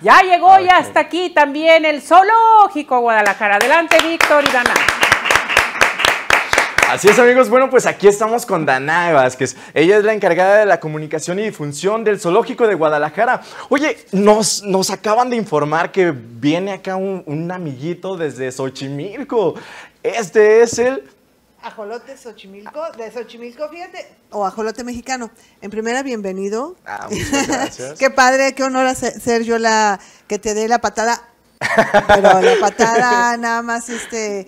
Ya llegó, ya hasta aquí también el Zoológico Guadalajara. Adelante, Víctor y Dana. Así es amigos, bueno pues aquí estamos con Dana Vázquez, ella es la encargada de la comunicación y difusión del Zoológico de Guadalajara. Oye, nos, nos acaban de informar que viene acá un amiguito desde Xochimilco, este es el Ajolote Xochimilco, de Xochimilco, fíjate, o ajolote mexicano. En primera, bienvenido. Ah, muchas gracias. qué padre, qué honor ser yo la que te dé la patada. Pero la patada nada más este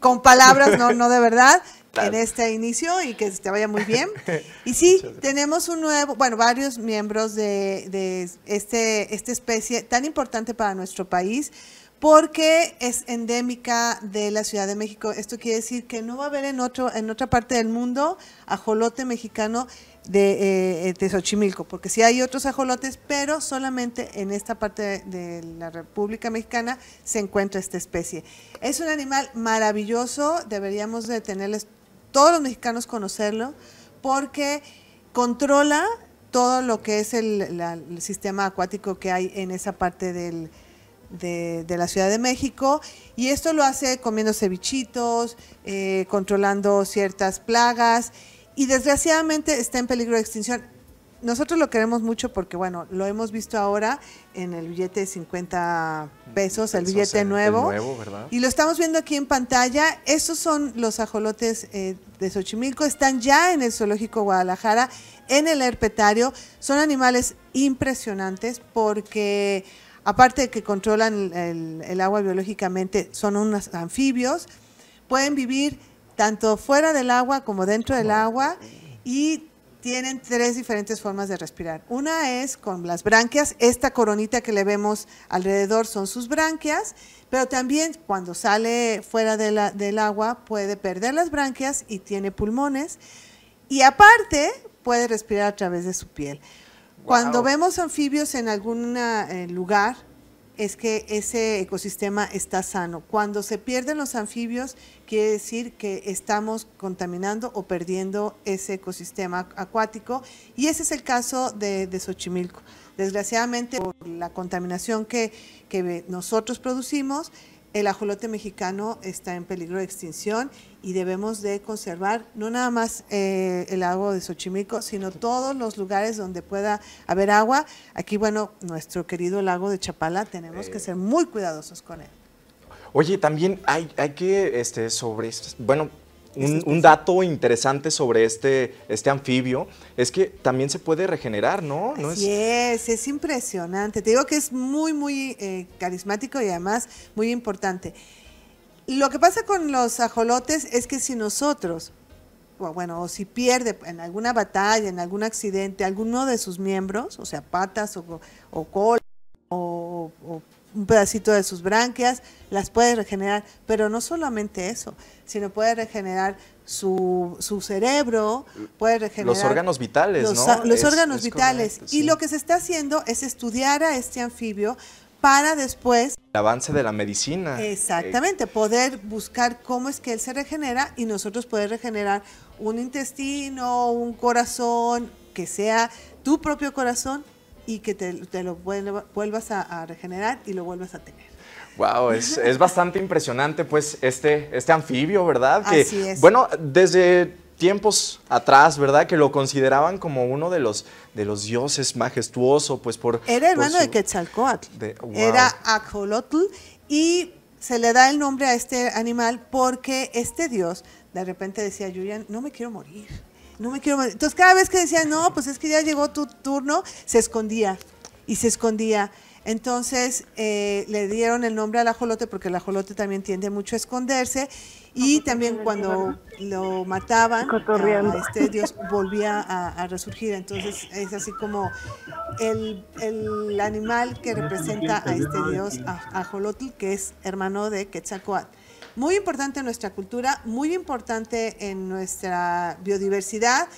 con palabras, no, no de verdad. en este inicio y que te vaya muy bien. Y sí, tenemos un nuevo, bueno, varios miembros de, de este, esta especie tan importante para nuestro país, porque es endémica de la Ciudad de México. Esto quiere decir que no va a haber en, otro, en otra parte del mundo ajolote mexicano de, eh, eh porque sí hay otros ajolotes, pero solamente en esta parte de, la República Mexicana se encuentra esta especie. Es un animal maravilloso, deberíamos de tenerles todos los mexicanos conocerlo, porque controla todo lo que es el sistema acuático que hay en esa parte del de, la Ciudad de México y esto lo hace comiendo cevichitos, eh, controlando ciertas plagas y desgraciadamente está en peligro de extinción. Nosotros lo queremos mucho porque, bueno, lo hemos visto ahora en el billete de 50 pesos, el billete nuevo. Y lo estamos viendo aquí en pantalla. Estos son los ajolotes eh, de Xochimilco. Están ya en el Zoológico Guadalajara, en el herpetario. Son animales impresionantes porque aparte de que controlan el, agua biológicamente, son unos anfibios, pueden vivir tanto fuera del agua como dentro del agua y tienen tres diferentes formas de respirar. Una es con las branquias, esta coronita que le vemos alrededor son sus branquias, pero también cuando sale fuera del agua puede perder las branquias y tiene pulmones y aparte puede respirar a través de su piel. Cuando vemos anfibios en algún eh, lugar, es que ese ecosistema está sano. Cuando se pierden los anfibios, quiere decir que estamos contaminando o perdiendo ese ecosistema acuático. Y ese es el caso de, Xochimilco. Desgraciadamente, por la contaminación que nosotros producimos, el ajolote mexicano está en peligro de extinción y debemos de conservar no nada más eh, el lago de Xochimilco, sino todos los lugares donde pueda haber agua. Aquí, bueno, nuestro querido lago de Chapala, tenemos que eh. ser muy cuidadosos con él. Oye, también hay, hay que, este, sobre, bueno, un, dato interesante sobre este, este anfibio es que también se puede regenerar, ¿no? Sí, es... impresionante. Te digo que es muy, muy eh, carismático y además muy importante. Lo que pasa con los ajolotes es que si nosotros, o bueno, si pierde en alguna batalla, en algún accidente, alguno de sus miembros, o sea, patas o, o cola o un pedacito de sus branquias, las puede regenerar, pero no solamente eso, sino puede regenerar su, su cerebro, puede regenerar... Los órganos vitales, ¿no? Los órganos vitales. Y lo que se está haciendo es estudiar a este anfibio para después... El avance de la medicina. Exactamente, eh, poder buscar cómo es que él se regenera y nosotros poder regenerar un intestino, un corazón, que sea tu propio corazón y que te, te lo vuelvas a, regenerar y lo vuelvas a tener. Wow, es, es bastante impresionante pues este, este anfibio, ¿verdad? Que, Así es. Bueno, desde tiempos atrás, ¿verdad? Que lo consideraban como uno de los, de los dioses majestuoso, pues por... Era hermano de Quetzalcoatl, era Acolotl y se le da el nombre a este animal porque este dios de repente decía, Julian, no me quiero morir no me quiero Entonces cada vez que decía, no, pues es que ya llegó tu turno, se escondía y se escondía. Entonces eh, le dieron el nombre al ajolote porque el ajolote también tiende mucho a esconderse y también cuando lo mataban, ah, este dios volvía a, resurgir. Entonces es así como el, animal que representa a este dios ajolote, que es hermano de Quetzalcoatl muy importante en nuestra cultura, muy importante en nuestra biodiversidad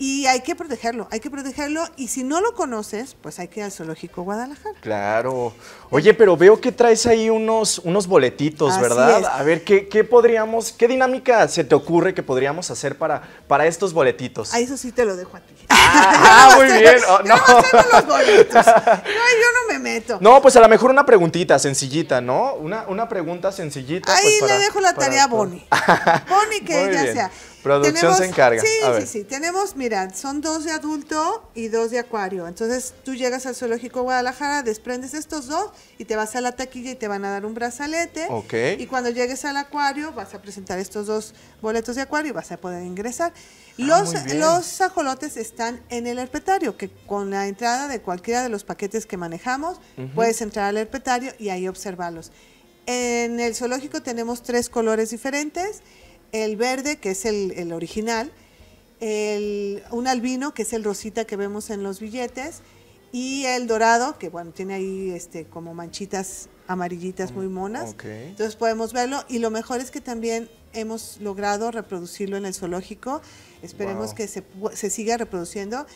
y hay que protegerlo, hay que protegerlo. Y si no lo conoces, pues hay que ir al Zoológico Guadalajara. Claro. Oye, pero veo que traes ahí unos, unos boletitos, ¿verdad? A ver, ¿qué, ¿qué, podríamos, qué dinámica se te ocurre que podríamos hacer para, para estos boletitos? A eso sí te lo dejo a ti. Ah, ah muy bien. Oh, no, no. los boletos. No, yo no me meto. No, pues a lo mejor una preguntita sencillita, ¿no? Una, una pregunta sencillita. Ahí pues, le dejo la tarea a Bonnie. Bonnie, que ella sea. Producción se encarga. Sí, sí, sí. Tenemos, mira, son dos de adulto y dos de acuario. Entonces tú llegas al zoológico Guadalajara, desprendes estos dos y te vas a la taquilla y te van a dar un brazalete. Ok. Y cuando llegues al acuario vas a presentar estos dos boletos de acuario y vas a poder ingresar. Ah, los, los ajolotes están en el herpetario, que con la entrada de cualquiera de los paquetes que manejamos, puedes entrar al herpetario y ahí observarlos. En el zoológico tenemos tres colores diferentes. El verde, que es el, el original, el, un albino, que es el rosita que vemos en los billetes, y el dorado, que bueno, tiene ahí este, como manchitas amarillitas muy monas. Entonces podemos verlo y lo mejor es que también hemos logrado reproducirlo en el zoológico. Esperemos que se, siga reproduciendo.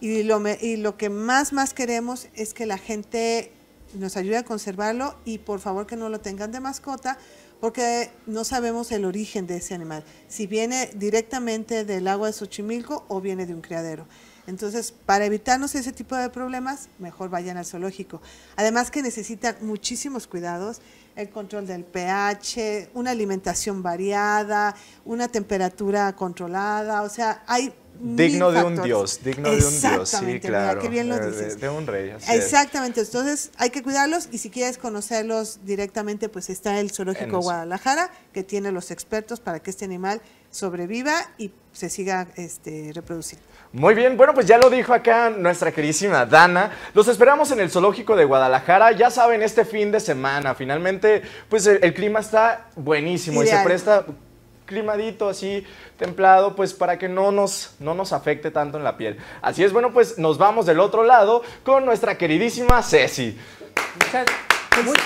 Y lo, y lo que más, más queremos es que la gente nos ayude a conservarlo y por favor que no lo tengan de mascota porque no sabemos el origen de ese animal, si viene directamente del agua de Xochimilco o viene de un criadero. Entonces, para evitarnos ese tipo de problemas, mejor vayan al zoológico. Además que necesitan muchísimos cuidados, el control del pH, una alimentación variada, una temperatura controlada, o sea, hay digno de un dios, digno de un dios, sí, claro. De, un rey. Exactamente, entonces hay que cuidarlos y si quieres conocerlos directamente, pues está el zoológico Guadalajara que tiene los expertos para que este animal sobreviva y se siga este, reproduciendo. Muy bien, bueno, pues ya lo dijo acá nuestra queridísima Dana. Los esperamos en el Zoológico de Guadalajara. Ya saben, este fin de semana, finalmente, pues el, clima está buenísimo y se presta climadito así templado, pues para que no nos, no nos afecte tanto en la piel. Así es, bueno, pues nos vamos del otro lado con nuestra queridísima Ceci. Pues,